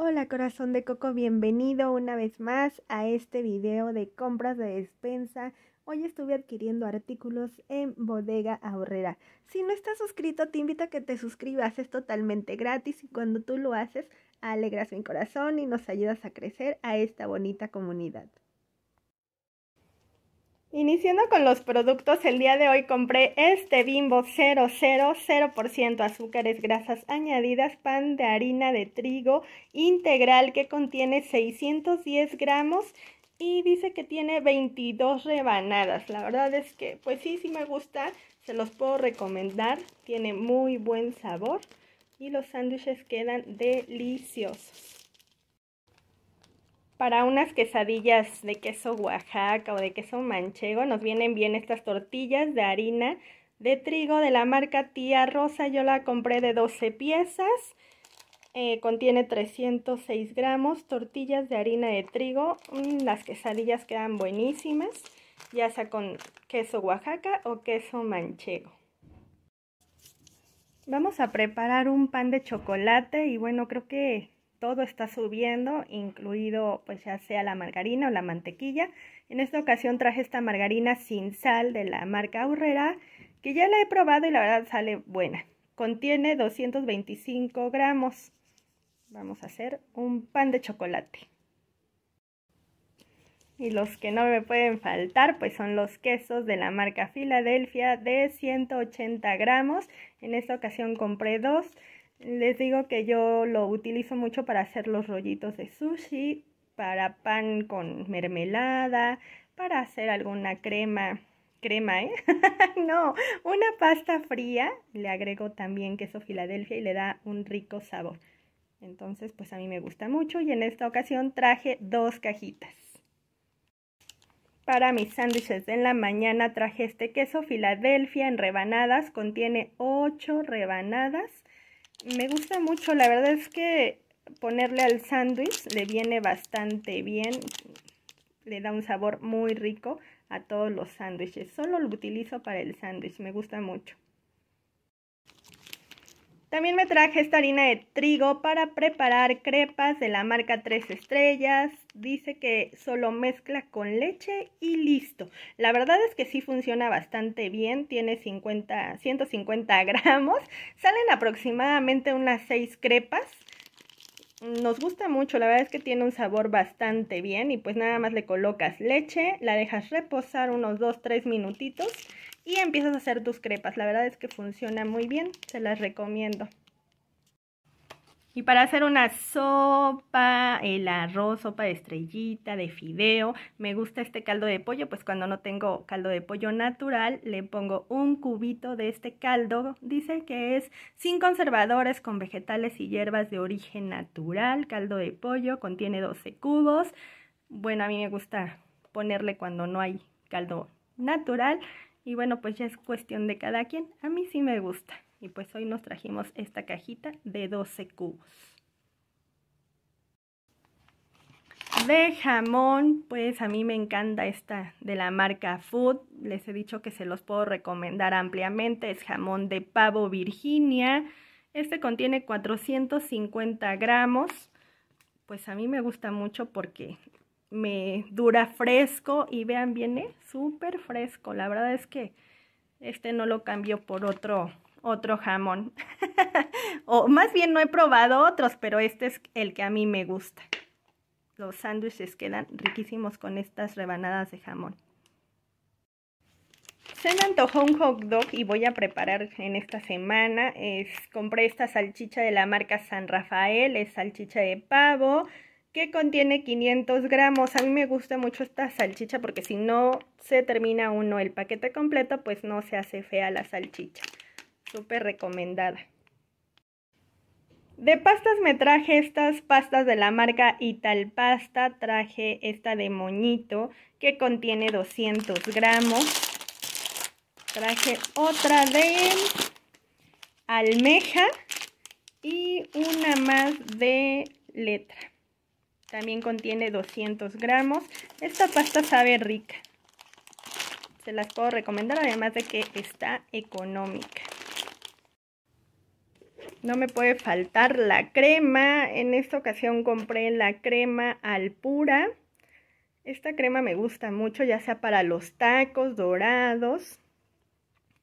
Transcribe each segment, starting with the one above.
Hola corazón de coco, bienvenido una vez más a este video de compras de despensa. Hoy estuve adquiriendo artículos en Bodega Ahorrera. Si no estás suscrito, te invito a que te suscribas, es totalmente gratis y cuando tú lo haces, alegras mi corazón y nos ayudas a crecer a esta bonita comunidad. Iniciando con los productos, el día de hoy compré este bimbo 000% azúcares, grasas añadidas, pan de harina de trigo integral que contiene 610 gramos y dice que tiene 22 rebanadas. La verdad es que pues sí, sí me gusta, se los puedo recomendar, tiene muy buen sabor y los sándwiches quedan deliciosos. Para unas quesadillas de queso Oaxaca o de queso manchego nos vienen bien estas tortillas de harina de trigo de la marca Tía Rosa. Yo la compré de 12 piezas. Eh, contiene 306 gramos, tortillas de harina de trigo. Mm, las quesadillas quedan buenísimas, ya sea con queso Oaxaca o queso manchego. Vamos a preparar un pan de chocolate y bueno, creo que todo está subiendo, incluido pues ya sea la margarina o la mantequilla. En esta ocasión traje esta margarina sin sal de la marca Aurrera, que ya la he probado y la verdad sale buena. Contiene 225 gramos. Vamos a hacer un pan de chocolate. Y los que no me pueden faltar, pues son los quesos de la marca Filadelfia de 180 gramos. En esta ocasión compré dos. Les digo que yo lo utilizo mucho para hacer los rollitos de sushi, para pan con mermelada, para hacer alguna crema, crema, ¿eh? no, una pasta fría, le agrego también queso Filadelfia y le da un rico sabor. Entonces, pues a mí me gusta mucho y en esta ocasión traje dos cajitas. Para mis sándwiches de la mañana traje este queso Filadelfia en rebanadas, contiene ocho rebanadas me gusta mucho, la verdad es que ponerle al sándwich le viene bastante bien, le da un sabor muy rico a todos los sándwiches, solo lo utilizo para el sándwich, me gusta mucho. También me traje esta harina de trigo para preparar crepas de la marca 3 estrellas. Dice que solo mezcla con leche y listo. La verdad es que sí funciona bastante bien. Tiene 50, 150 gramos. Salen aproximadamente unas 6 crepas. Nos gusta mucho, la verdad es que tiene un sabor bastante bien y pues nada más le colocas leche, la dejas reposar unos 2-3 minutitos y empiezas a hacer tus crepas. La verdad es que funciona muy bien, se las recomiendo. Y para hacer una sopa, el arroz, sopa de estrellita, de fideo, me gusta este caldo de pollo, pues cuando no tengo caldo de pollo natural, le pongo un cubito de este caldo. Dice que es sin conservadores, con vegetales y hierbas de origen natural, caldo de pollo, contiene 12 cubos. Bueno, a mí me gusta ponerle cuando no hay caldo natural y bueno, pues ya es cuestión de cada quien. A mí sí me gusta. Y pues hoy nos trajimos esta cajita de 12 cubos. De jamón, pues a mí me encanta esta de la marca Food. Les he dicho que se los puedo recomendar ampliamente. Es jamón de pavo Virginia. Este contiene 450 gramos. Pues a mí me gusta mucho porque me dura fresco y vean, viene súper fresco. La verdad es que este no lo cambio por otro, otro jamón. o más bien no he probado otros, pero este es el que a mí me gusta. Los sándwiches quedan riquísimos con estas rebanadas de jamón. Se me antojó un hot dog y voy a preparar en esta semana. compré esta salchicha de la marca San Rafael, es salchicha de pavo, que contiene 500 gramos. A mí me gusta mucho esta salchicha porque si no se termina uno el paquete completo, pues no se hace fea la salchicha. Súper recomendada. De pastas me traje estas pastas de la marca Italpasta. Traje esta de moñito que contiene 200 gramos. Traje otra de almeja y una más de letra. También contiene 200 gramos. Esta pasta sabe rica. Se las puedo recomendar, además de que está económica. No me puede faltar la crema. En esta ocasión compré la crema Alpura, Esta crema me gusta mucho, ya sea para los tacos dorados,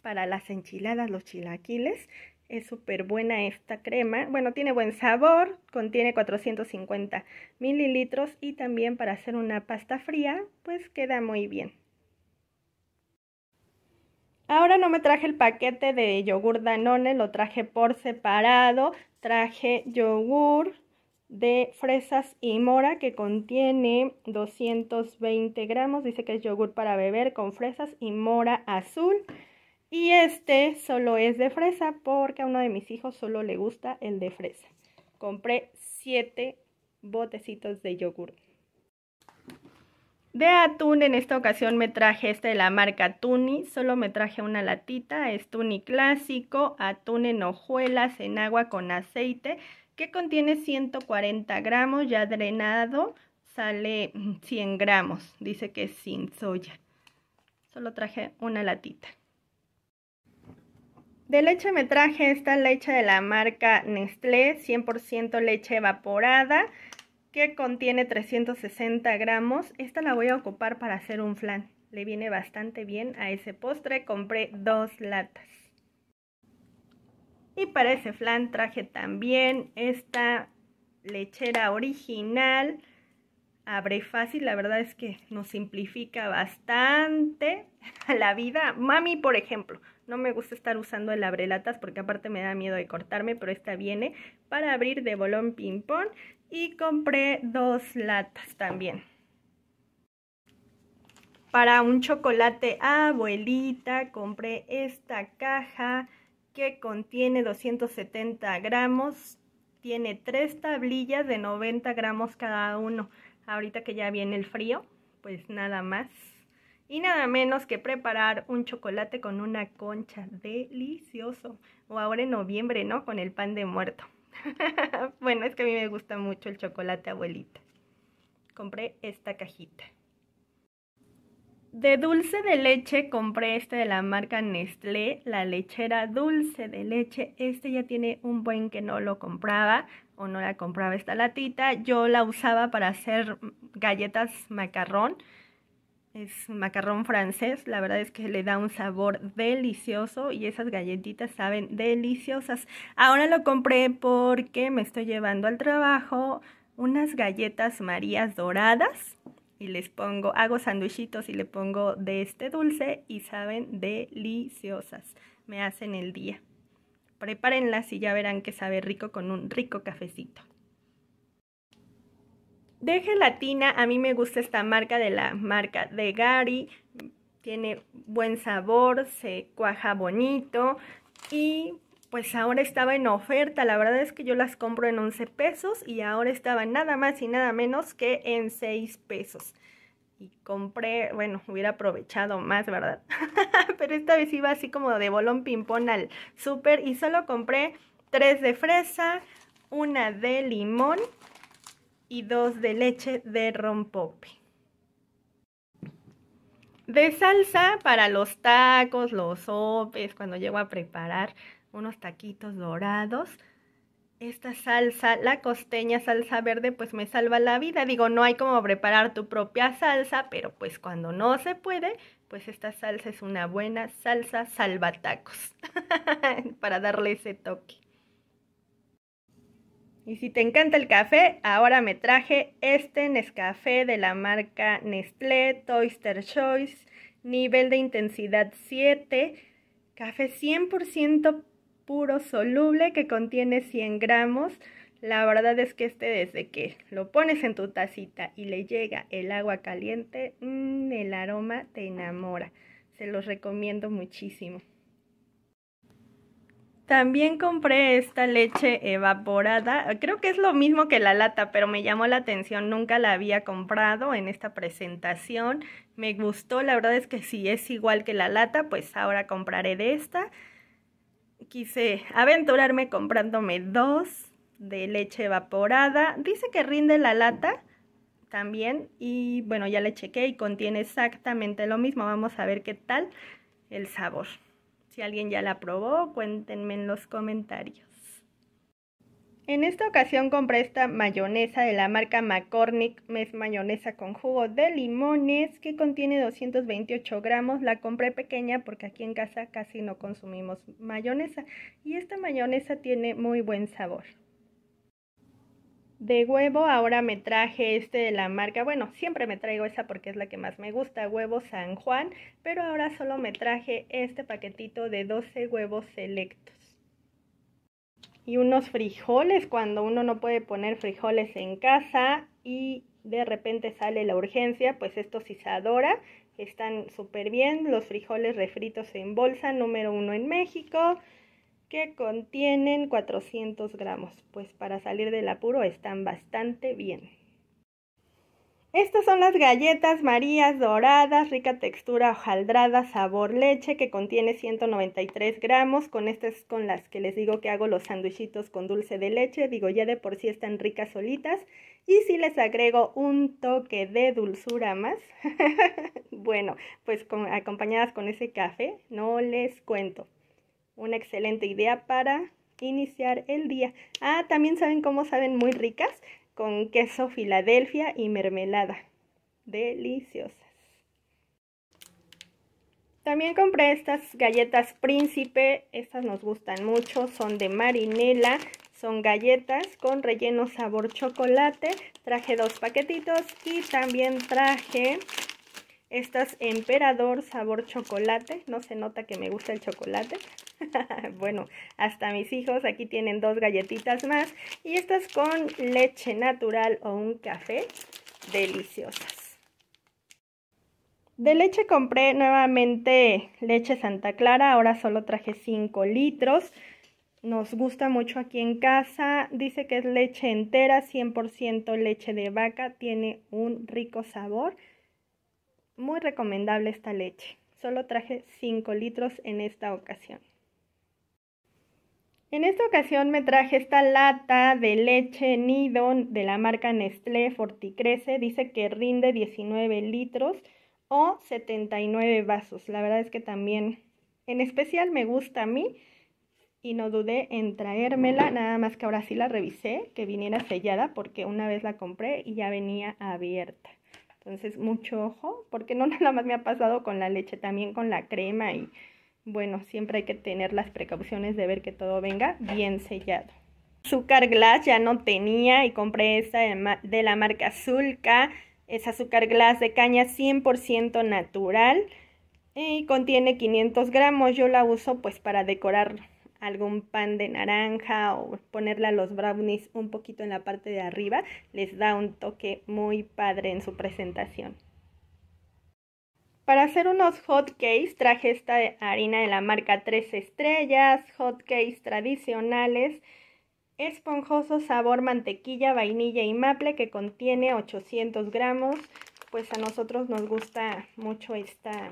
para las enchiladas, los chilaquiles es súper buena esta crema. Bueno, tiene buen sabor, contiene 450 mililitros y también para hacer una pasta fría, pues queda muy bien. Ahora no me traje el paquete de yogur Danone, lo traje por separado. Traje yogur de fresas y mora que contiene 220 gramos. Dice que es yogur para beber con fresas y mora azul. Y este solo es de fresa porque a uno de mis hijos solo le gusta el de fresa. Compré 7 botecitos de yogur. De atún en esta ocasión me traje este de la marca Tuni, solo me traje una latita, es Tuni clásico, atún en hojuelas en agua con aceite, que contiene 140 gramos, ya drenado sale 100 gramos, dice que es sin soya, solo traje una latita. De leche me traje esta leche de la marca Nestlé, 100% leche evaporada, que contiene 360 gramos. Esta la voy a ocupar para hacer un flan. Le viene bastante bien a ese postre. Compré dos latas. Y para ese flan traje también esta lechera original. Abre fácil, la verdad es que nos simplifica bastante la vida. Mami, por ejemplo, no me gusta estar usando el abrelatas porque aparte me da miedo de cortarme, pero esta viene para abrir de bolón ping pong y compré dos latas también. Para un chocolate abuelita compré esta caja que contiene 270 gramos. Tiene tres tablillas de 90 gramos cada uno. Ahorita que ya viene el frío, pues nada más y nada menos que preparar un chocolate con una concha. Delicioso. O ahora en noviembre, ¿no? Con el pan de muerto. bueno, es que a mí me gusta mucho el chocolate, abuelita. Compré esta cajita. De dulce de leche compré este de la marca Nestlé, la lechera dulce de leche. Este ya tiene un buen que no lo compraba o no la compraba esta latita. Yo la usaba para hacer galletas macarrón es macarrón francés, la verdad es que le da un sabor delicioso y esas galletitas saben deliciosas. Ahora lo compré porque me estoy llevando al trabajo unas galletas marías doradas y les pongo, hago sanduichitos y le pongo de este dulce y saben deliciosas. Me hacen el día. Prepárenlas y ya verán que sabe rico con un rico cafecito. De gelatina, a mí me gusta esta marca de la marca de Gary. Tiene buen sabor, se cuaja bonito y pues ahora estaba en oferta. La verdad es que yo las compro en 11 pesos y ahora estaba nada más y nada menos que en 6 pesos. Y compré, bueno, hubiera aprovechado más, ¿verdad? Pero esta vez iba así como de bolón pimpón al súper y solo compré tres de fresa, una de limón y dos de leche de rompope. De salsa para los tacos, los sopes, cuando llego a preparar unos taquitos dorados. Esta salsa, la costeña salsa verde, pues me salva la vida. Digo, no hay como preparar tu propia salsa, pero pues cuando no se puede, pues esta salsa es una buena salsa salva tacos para darle ese toque. Y si te encanta el café, ahora me traje este Nescafé de la marca Nestlé Toaster Choice, nivel de intensidad 7, café 100% puro soluble que contiene 100 gramos. La verdad es que este desde que lo pones en tu tacita y le llega el agua caliente, mm, el aroma te enamora. Se los recomiendo muchísimo. También compré esta leche evaporada, creo que es lo mismo que la lata, pero me llamó la atención, nunca la había comprado en esta presentación, me gustó, la verdad es que si es igual que la lata, pues ahora compraré de esta. Quise aventurarme comprándome dos de leche evaporada, dice que rinde la lata también y bueno, ya le chequé y contiene exactamente lo mismo, vamos a ver qué tal el sabor. Si alguien ya la probó, cuéntenme en los comentarios. En esta ocasión compré esta mayonesa de la marca McCormick, mes mayonesa con jugo de limones que contiene 228 gramos. La compré pequeña porque aquí en casa casi no consumimos mayonesa y esta mayonesa tiene muy buen sabor de huevo, ahora me traje este de la marca, bueno, siempre me traigo esa porque es la que más me gusta, huevo San Juan, pero ahora solo me traje este paquetito de 12 huevos selectos. Y unos frijoles, cuando uno no puede poner frijoles en casa y de repente sale la urgencia, pues esto sí se adora, están súper bien, los frijoles refritos en bolsa, número uno en México, que contienen 400 gramos, pues para salir del apuro están bastante bien. Estas son las galletas marías doradas, rica textura hojaldrada, sabor leche, que contiene 193 gramos. Con estas con las que les digo que hago los sanduichitos con dulce de leche. Digo, ya de por sí están ricas solitas. Y si les agrego un toque de dulzura más, bueno, pues acompañadas con ese café, no les cuento una excelente idea para iniciar el día. Ah, también saben cómo saben muy ricas con queso Filadelfia y mermelada. Deliciosas. También compré estas galletas príncipe, estas nos gustan mucho, son de marinela, son galletas con relleno sabor chocolate, traje dos paquetitos y también traje estas emperador sabor chocolate, no se nota que me gusta el chocolate, bueno, hasta mis hijos aquí tienen dos galletitas más. Y estas con leche natural o un café, deliciosas. De leche compré nuevamente leche Santa Clara, ahora solo traje 5 litros. Nos gusta mucho aquí en casa, dice que es leche entera, 100% leche de vaca, tiene un rico sabor. Muy recomendable esta leche. Solo traje 5 litros en esta ocasión. En esta ocasión me traje esta lata de leche nido de la marca Nestlé Forticrece. Dice que rinde 19 litros o 79 vasos. La verdad es que también en especial me gusta a mí y no dudé en traérmela. Nada más que ahora sí la revisé, que viniera sellada porque una vez la compré y ya venía abierta. Entonces mucho ojo porque no nada más me ha pasado con la leche, también con la crema y bueno, siempre hay que tener las precauciones de ver que todo venga bien sellado. Azúcar glass ya no tenía y compré esta de la marca Zulka. Es azúcar glass de caña 100% natural y contiene 500 gramos. Yo la uso pues para decorar algún pan de naranja o ponerle a los brownies un poquito en la parte de arriba. Les da un toque muy padre en su presentación. Para hacer unos hot cakes traje esta harina de la marca 3 estrellas, hot cakes tradicionales, esponjoso sabor mantequilla, vainilla y maple que contiene 800 gramos. Pues a nosotros nos gusta mucho esta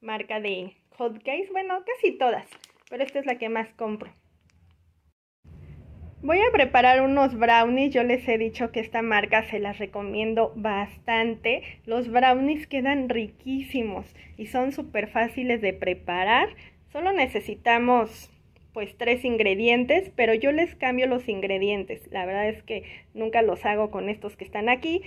marca de hot cakes, bueno casi todas, pero esta es la que más compro. Voy a preparar unos brownies, yo les he dicho que esta marca se las recomiendo bastante. Los brownies quedan riquísimos y son súper fáciles de preparar. Solo necesitamos pues tres ingredientes, pero yo les cambio los ingredientes. La verdad es que nunca los hago con estos que están aquí.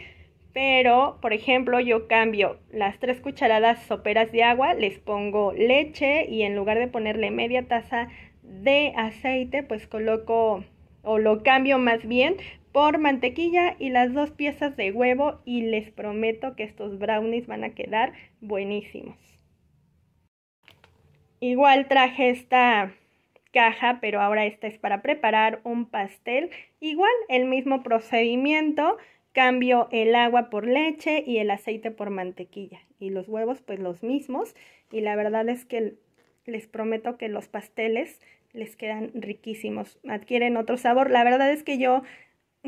Pero, por ejemplo, yo cambio las tres cucharadas soperas de agua, les pongo leche y en lugar de ponerle media taza de aceite, pues coloco o lo cambio más bien por mantequilla y las dos piezas de huevo y les prometo que estos brownies van a quedar buenísimos. Igual traje esta caja, pero ahora esta es para preparar un pastel. Igual el mismo procedimiento, cambio el agua por leche y el aceite por mantequilla y los huevos pues los mismos y la verdad es que les prometo que los pasteles les quedan riquísimos, adquieren otro sabor. La verdad es que yo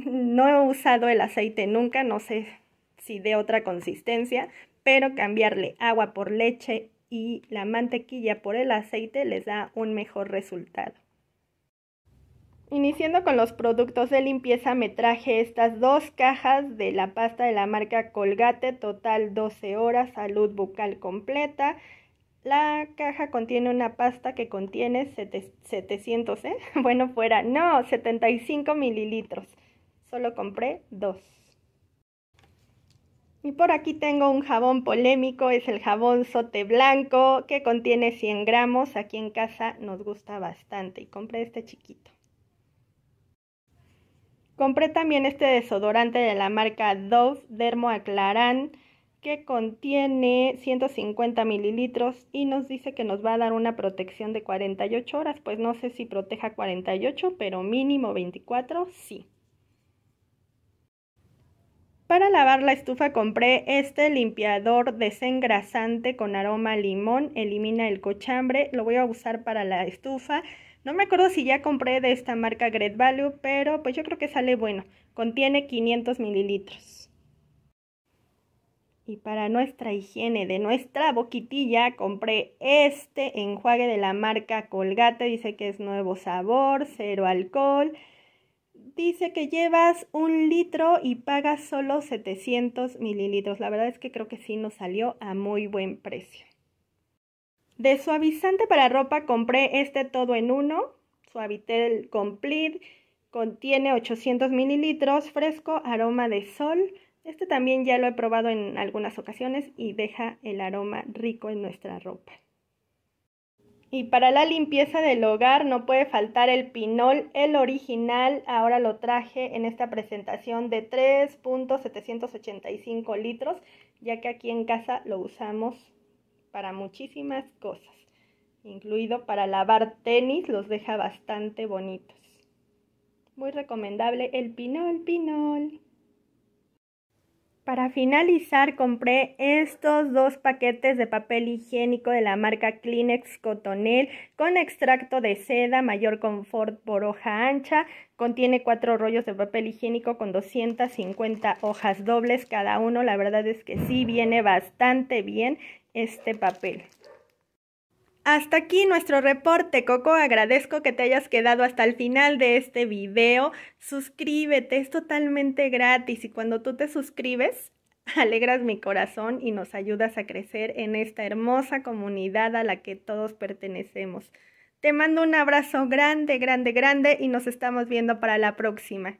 no he usado el aceite nunca, no sé si de otra consistencia, pero cambiarle agua por leche y la mantequilla por el aceite les da un mejor resultado. Iniciando con los productos de limpieza, me traje estas dos cajas de la pasta de la marca Colgate, total 12 horas, salud bucal completa. La caja contiene una pasta que contiene 700, ¿eh? Bueno, fuera, no, 75 mililitros. Solo compré dos. Y por aquí tengo un jabón polémico, es el jabón sote blanco que contiene 100 gramos. Aquí en casa nos gusta bastante y compré este chiquito. Compré también este desodorante de la marca Dove Dermo que contiene 150 mililitros y nos dice que nos va a dar una protección de 48 horas. Pues no sé si proteja 48, pero mínimo 24 sí. Para lavar la estufa compré este limpiador desengrasante con aroma limón, elimina el cochambre, lo voy a usar para la estufa. No me acuerdo si ya compré de esta marca Great Value, pero pues yo creo que sale bueno. Contiene 500 mililitros. Y para nuestra higiene de nuestra boquitilla compré este enjuague de la marca Colgate. Dice que es nuevo sabor, cero alcohol. Dice que llevas un litro y pagas solo 700 mililitros. La verdad es que creo que sí nos salió a muy buen precio. De suavizante para ropa compré este todo en uno. Suavitel Complete. Contiene 800 mililitros, fresco, aroma de sol este también ya lo he probado en algunas ocasiones y deja el aroma rico en nuestra ropa. Y para la limpieza del hogar no puede faltar el pinol, el original, ahora lo traje en esta presentación de 3.785 litros, ya que aquí en casa lo usamos para muchísimas cosas, incluido para lavar tenis, los deja bastante bonitos. Muy recomendable el pinol, pinol. Para finalizar, compré estos dos paquetes de papel higiénico de la marca Kleenex Cotonel con extracto de seda, mayor confort por hoja ancha. Contiene cuatro rollos de papel higiénico con 250 hojas dobles cada uno. La verdad es que sí viene bastante bien este papel. Hasta aquí nuestro reporte, Coco. Agradezco que te hayas quedado hasta el final de este video. Suscríbete, es totalmente gratis y cuando tú te suscribes, alegras mi corazón y nos ayudas a crecer en esta hermosa comunidad a la que todos pertenecemos. Te mando un abrazo grande, grande, grande y nos estamos viendo para la próxima.